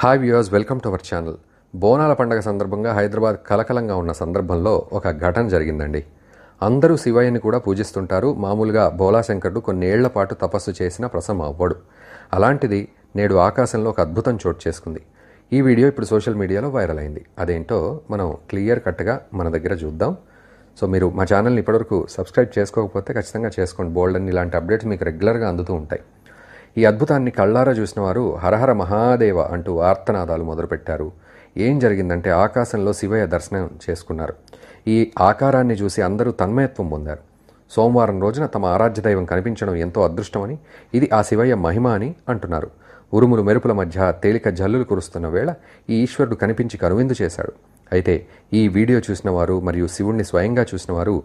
hi viewers welcome to our channel బోనాల పండగ సందర్భంగా హైదరాబాద్ కలకలంగా ఉన్న సందర్భంలో ఒక ఘటన జరిగిందండి అందరూ శివయ్యని కూడా పూజిస్తుంటారు మామూలుగా బోలాశంకరుడు కొన్నేళ్ల పాటు తపస్సు చేసిన ప్రసం అవ్వడు అలాంటిది నేడు ఆకాశంలో ఒక అద్భుతం చోటు చేసుకుంది ఈ వీడియో ఇప్పుడు సోషల్ మీడియాలో వైరల్ అయింది అదేంటో మనం క్లియర్ కట్గా మన దగ్గర చూద్దాం సో మీరు మా ఛానల్ని ఇప్పటివరకు సబ్స్క్రైబ్ చేసుకోకపోతే ఖచ్చితంగా చేసుకోండి బోల్డ్ అని ఇలాంటి అప్డేట్స్ మీకు రెగ్యులర్గా అందుతూ ఉంటాయి ఈ అద్భుతాన్ని కళ్ళారా చూసిన వారు హరహర మహాదేవ అంటూ ఆర్తనాదాలు మొదలుపెట్టారు ఏం జరిగిందంటే ఆకాశంలో శివయ్య దర్శనం చేసుకున్నారు ఈ ఆకారాన్ని చూసి అందరూ తన్మయత్వం పొందారు సోమవారం రోజున తమ ఆరాధ్య దైవం కనిపించడం ఎంతో అదృష్టమని ఇది ఆ శివయ్య మహిమ అని అంటున్నారు ఉరుములు మెరుపుల మధ్య తేలిక జల్లులు కురుస్తున్న వేళ ఈ ఈశ్వరుడు కనిపించి కనువిందు చేశాడు అయితే ఈ వీడియో చూసిన వారు మరియు శివుణ్ణి స్వయంగా చూసిన వారు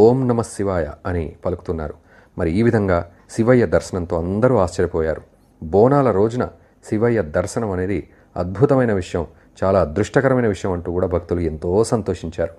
ఓం నమ శివాయ అని పలుకుతున్నారు మరి ఈ విధంగా శివయ్య దర్శనంతో అందరూ ఆశ్చర్యపోయారు బోనాల రోజున శివయ్య దర్శనం అనేది అద్భుతమైన విషయం చాలా అదృష్టకరమైన విషయం అంటూ కూడా భక్తులు ఎంతో సంతోషించారు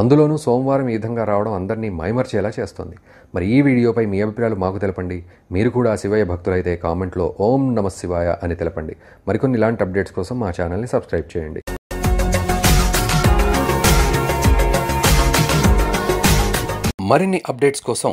అందులోనూ సోమవారం ఈ విధంగా రావడం అందరినీ మైమర్చేలా చేస్తుంది మరి ఈ వీడియోపై మీ అభిప్రాయాలు మాకు తెలపండి మీరు కూడా శివయ్య భక్తులైతే కామెంట్లో ఓం నమ శివాయ అని తెలపండి మరికొన్ని ఇలాంటి అప్డేట్స్ కోసం మా ఛానల్ని సబ్స్క్రైబ్ చేయండి మరిన్ని అప్డేట్స్ కోసం